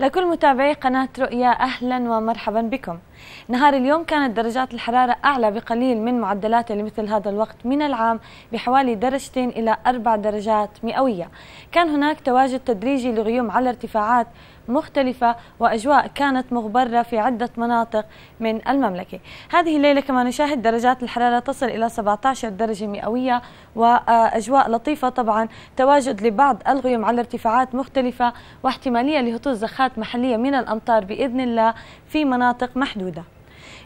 لكل متابعي قناة رؤيا أهلا ومرحبا بكم نهار اليوم كانت درجات الحرارة أعلى بقليل من معدلاتها لمثل هذا الوقت من العام بحوالي درجتين إلى أربع درجات مئوية كان هناك تواجد تدريجي لغيوم على ارتفاعات مختلفة وأجواء كانت مغبرة في عدة مناطق من المملكة هذه الليلة كما نشاهد درجات الحرارة تصل إلى 17 درجة مئوية وأجواء لطيفة طبعا تواجد لبعض الغيوم على ارتفاعات مختلفة واحتمالية لهطول زخات محلية من الأمطار بإذن الله في مناطق محدودة محدودة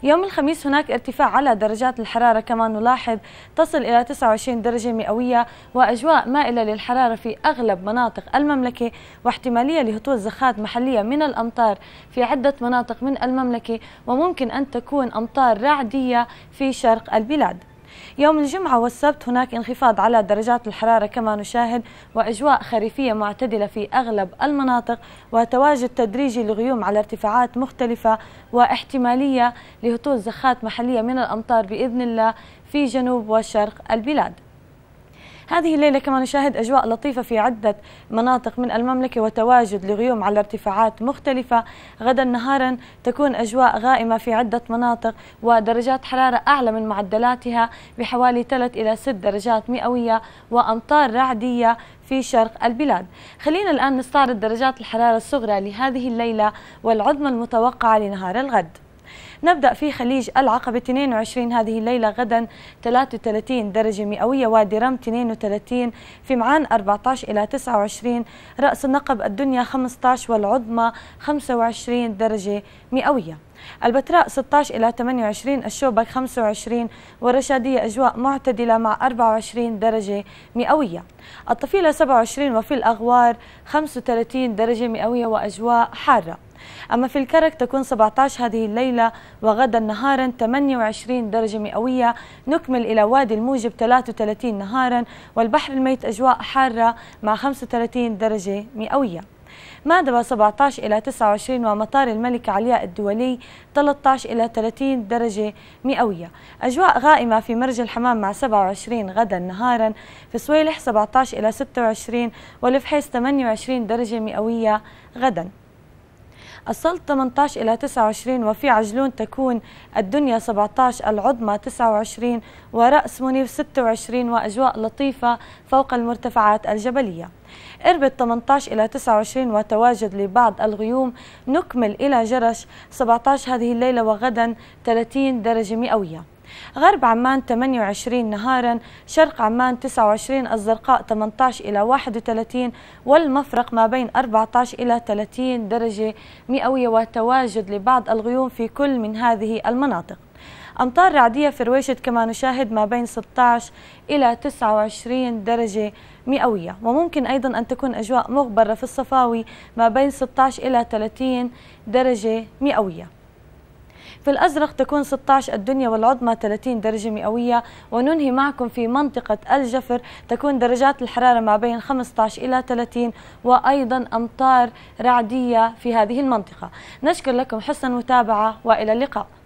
يوم الخميس هناك ارتفاع على درجات الحرارة كما نلاحظ تصل إلى 29 درجة مئوية وأجواء مائلة للحرارة في أغلب مناطق المملكة واحتمالية لهطول زخات محلية من الأمطار في عدة مناطق من المملكة وممكن أن تكون أمطار رعدية في شرق البلاد يوم الجمعة والسبت هناك انخفاض على درجات الحرارة كما نشاهد وأجواء خريفية معتدلة في أغلب المناطق وتواجد تدريجي لغيوم على ارتفاعات مختلفة واحتمالية لهطول زخات محلية من الأمطار بإذن الله في جنوب وشرق البلاد هذه الليلة كما نشاهد أجواء لطيفة في عدة مناطق من المملكة وتواجد لغيوم على ارتفاعات مختلفة غدا نهارا تكون أجواء غائمة في عدة مناطق ودرجات حرارة أعلى من معدلاتها بحوالي 3 إلى 6 درجات مئوية وأمطار رعدية في شرق البلاد خلينا الآن نستعرض درجات الحرارة الصغرى لهذه الليلة والعظمى المتوقعة لنهار الغد نبدأ في خليج العقبة 22 هذه الليلة غدا 33 درجة مئوية وادي رم 32 في معان 14 إلى 29 رأس النقب الدنيا 15 والعظمى 25 درجة مئوية البتراء 16 إلى 28 الشوبك 25 والرشادية أجواء معتدلة مع 24 درجة مئوية الطفيلة 27 وفي الأغوار 35 درجة مئوية وأجواء حارة أما في الكرك تكون 17 هذه الليلة وغدا نهارا 28 درجة مئوية نكمل إلى وادي الموجب 33 نهارا والبحر الميت أجواء حارة مع 35 درجة مئوية مادبا 17 إلى 29 ومطار الملك علياء الدولي 13 إلى 30 درجة مئوية أجواء غائمة في مرج الحمام مع 27 غدا نهارا في صويلح 17 إلى 26 والفحيص 28 درجة مئوية غدا السلط 18 إلى 29 وفي عجلون تكون الدنيا 17 العظمى 29 ورأس منيف 26 وأجواء لطيفة فوق المرتفعات الجبلية إربد 18 إلى 29 وتواجد لبعض الغيوم نكمل إلى جرش 17 هذه الليلة وغدا 30 درجة مئوية غرب عمان 28 نهارا شرق عمان 29 الزرقاء 18 إلى 31 والمفرق ما بين 14 إلى 30 درجة مئوية وتواجد لبعض الغيوم في كل من هذه المناطق أمطار رعدية في رويشد كما نشاهد ما بين 16 إلى 29 درجة مئوية وممكن أيضا أن تكون أجواء مغبرة في الصفاوي ما بين 16 إلى 30 درجة مئوية في الأزرق تكون 16 الدنيا والعظمى 30 درجة مئوية وننهي معكم في منطقة الجفر تكون درجات الحرارة ما بين 15 إلى 30 وأيضا أمطار رعدية في هذه المنطقة نشكر لكم حسن المتابعة وإلى اللقاء